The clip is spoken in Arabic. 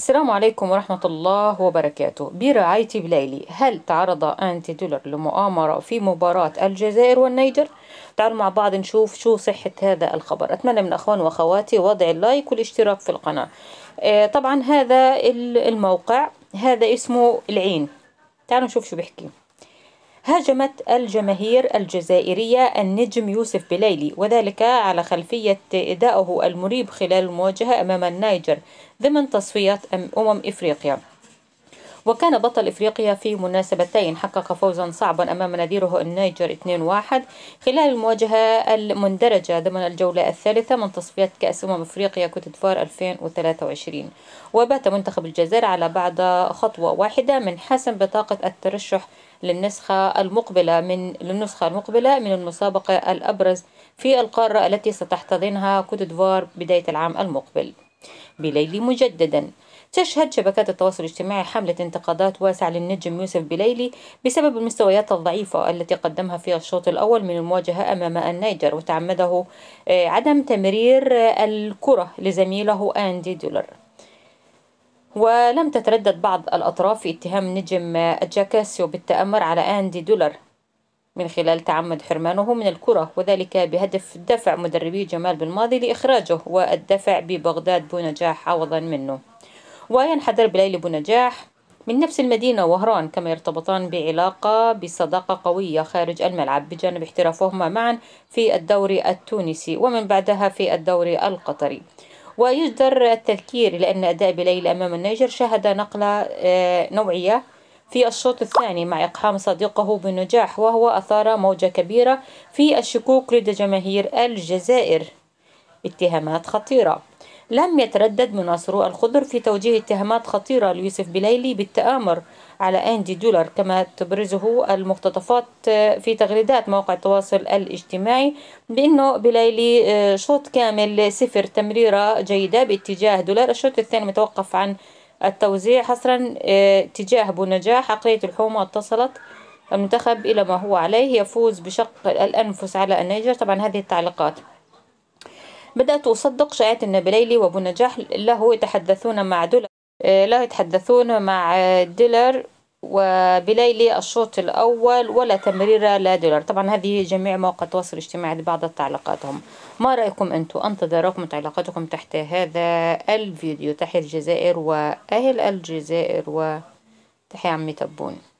السلام عليكم ورحمة الله وبركاته برعاية بليلي هل تعرض أنتي دولار لمؤامرة في مباراة الجزائر والنيجر؟ تعالوا مع بعض نشوف شو صحة هذا الخبر أتمنى من أخوان وأخواتي وضع اللايك والاشتراك في القناة آه، طبعا هذا الموقع هذا اسمه العين تعالوا نشوف شو بيحكي هاجمت الجماهير الجزائرية النجم يوسف بليلي وذلك على خلفية إداؤه المريب خلال المواجهة أمام النايجر ضمن تصفيات أمم إفريقيا وكان بطل إفريقيا في مناسبتين حقق فوزا صعبا أمام نظيره النيجر 2-1 خلال المواجهة المندرجة ضمن الجولة الثالثة من تصفيات كأس أمم أفريقيا كوتيفوار 2023 وبات منتخب الجزائر على بعد خطوة واحدة من حسم بطاقة الترشح للنسخة المقبلة من للنسخة المقبلة من المسابقة الأبرز في القارة التي ستحتضنها كوت ديفوار بداية العام المقبل بليل مجددا تشهد شبكات التواصل الاجتماعي حملة انتقادات واسعة للنجم يوسف بليلي بسبب المستويات الضعيفة التي قدمها في الشوط الأول من المواجهة أمام النيجر وتعمده آه، عدم تمرير الكرة لزميله أندي دولر ولم تتردد بعض الأطراف في اتهام نجم جاكاسيو بالتآمر على أندي دولر من خلال تعمد حرمانه من الكرة وذلك بهدف دفع مدربي جمال بالماضي لإخراجه والدفع ببغداد بنجاح عوضا منه وينحدر بليل بنجاح من نفس المدينة وهران كما يرتبطان بعلاقة بصداقة قوية خارج الملعب بجانب احترافهما معا في الدوري التونسي ومن بعدها في الدوري القطري ويجدر التذكير لأن أداء بليل أمام النيجر شهد نقلة آه، نوعية في الشوط الثاني مع إقحام صديقه بنجاح وهو أثار موجة كبيرة في الشكوك لدى جماهير الجزائر اتهامات خطيرة لم يتردد مناصرو الخضر في توجيه اتهامات خطيرة ليوسف بليلي بالتآمر على أندي دولار كما تبرزه المقتطفات آه، في تغريدات مواقع التواصل الاجتماعي بأنه بليلي آه، شوط كامل صفر تمريرة جيدة باتجاه دولار الشوط الثاني متوقف عن التوزيع حصرا آه، اتجاه بنجاح عقلية الحومة اتصلت المنتخب إلى ما هو عليه يفوز بشق الأنفس على النيجر طبعا هذه التعليقات بدأت أصدق شائعة بليلي وأبو نجاح له يتحدثون مع دولار آه، لا يتحدثون مع دولار وبليلي الشوط الأول ولا تمريرة لا دولار طبعا هذه جميع مواقع التواصل الاجتماعي لبعض تعليقاتهم ما رأيكم أنتم أنتظر رقم تعليقاتكم تحت هذا الفيديو تحية الجزائر وأهل الجزائر وتحية عمي تبون